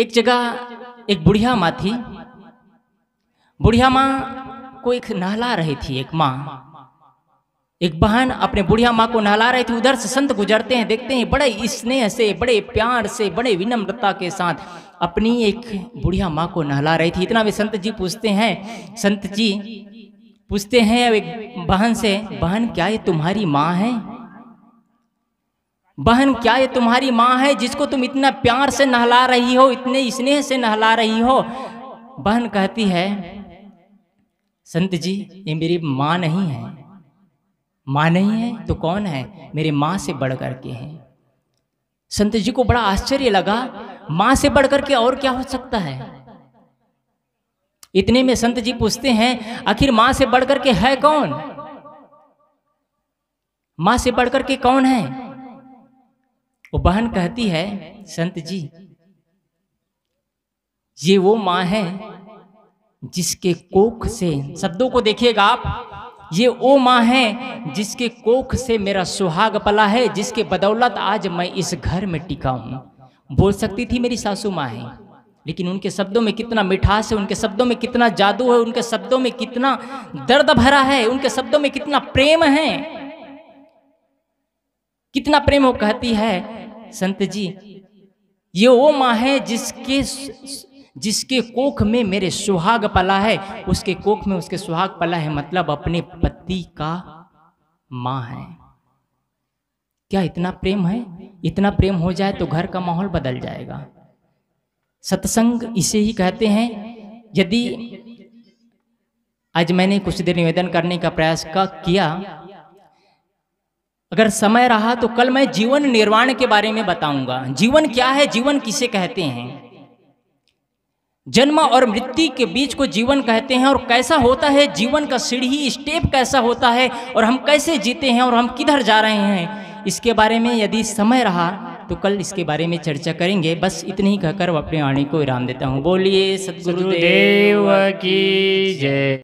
एक जगह एक बुढ़िया माँ थी बुढ़िया माँ को एक नहला रही थी एक माँ एक बहन अपने बुढ़िया माँ को नहला रही थी उधर से संत गुजरते हैं देखते हैं बड़े स्नेह से बड़े प्यार से बड़े विनम्रता के साथ अपनी एक बुढ़िया माँ को नहला रही थी इतना भी संत जी पूछते हैं संत जी पूछते हैं एक बहन से बहन क्या ये तुम्हारी माँ है बहन क्या ये तुम्हारी माँ है जिसको तुम इतना प्यार से नहला रही हो इतने स्नेह से नहला रही हो बहन कहती है संत जी ये मेरी माँ नहीं है माँ नहीं है तो कौन है मेरे माँ से बढ़कर के है संत जी को बड़ा आश्चर्य लगा माँ से बढ़कर के और क्या हो सकता है इतने में संत जी पूछते हैं आखिर माँ से बढ़कर के है कौन माँ से बढ़कर के कौन है वो बहन कहती है संत जी ये वो माँ है जिसके कोख से शब्दों को देखिएगा आप ये वो माँ है जिसके कोख से मेरा सुहाग पला है जिसके बदौलत आज मैं इस घर में टिका हूं बोल सकती थी मेरी सासू माँ है लेकिन उनके शब्दों में कितना मिठास है उनके शब्दों में कितना जादू है उनके शब्दों में कितना दर्द भरा है उनके शब्दों में कितना प्रेम है कितना प्रेम वो कहती है संत जी ये वो माँ है जिसके जिसके कोख में मेरे सुहाग पला है उसके कोख में उसके सुहाग पला है मतलब अपने पति का माँ है क्या इतना प्रेम है इतना प्रेम हो जाए तो घर का माहौल बदल जाएगा सत्संग इसे ही कहते हैं यदि आज मैंने कुछ देर निवेदन करने का प्रयास का किया अगर समय रहा तो कल मैं जीवन निर्वाण के बारे में बताऊंगा जीवन क्या है जीवन किसे कहते हैं जन्म और मृत्यु के बीच को जीवन कहते हैं और कैसा होता है जीवन का सीढ़ी स्टेप कैसा होता है और हम कैसे जीते हैं और हम किधर जा रहे हैं इसके बारे में यदि समय रहा तो कल इसके बारे में चर्चा करेंगे बस इतनी ही कहकर अपने वाणी को विराम देता हूँ बोलिए सदगुरुदेव की जय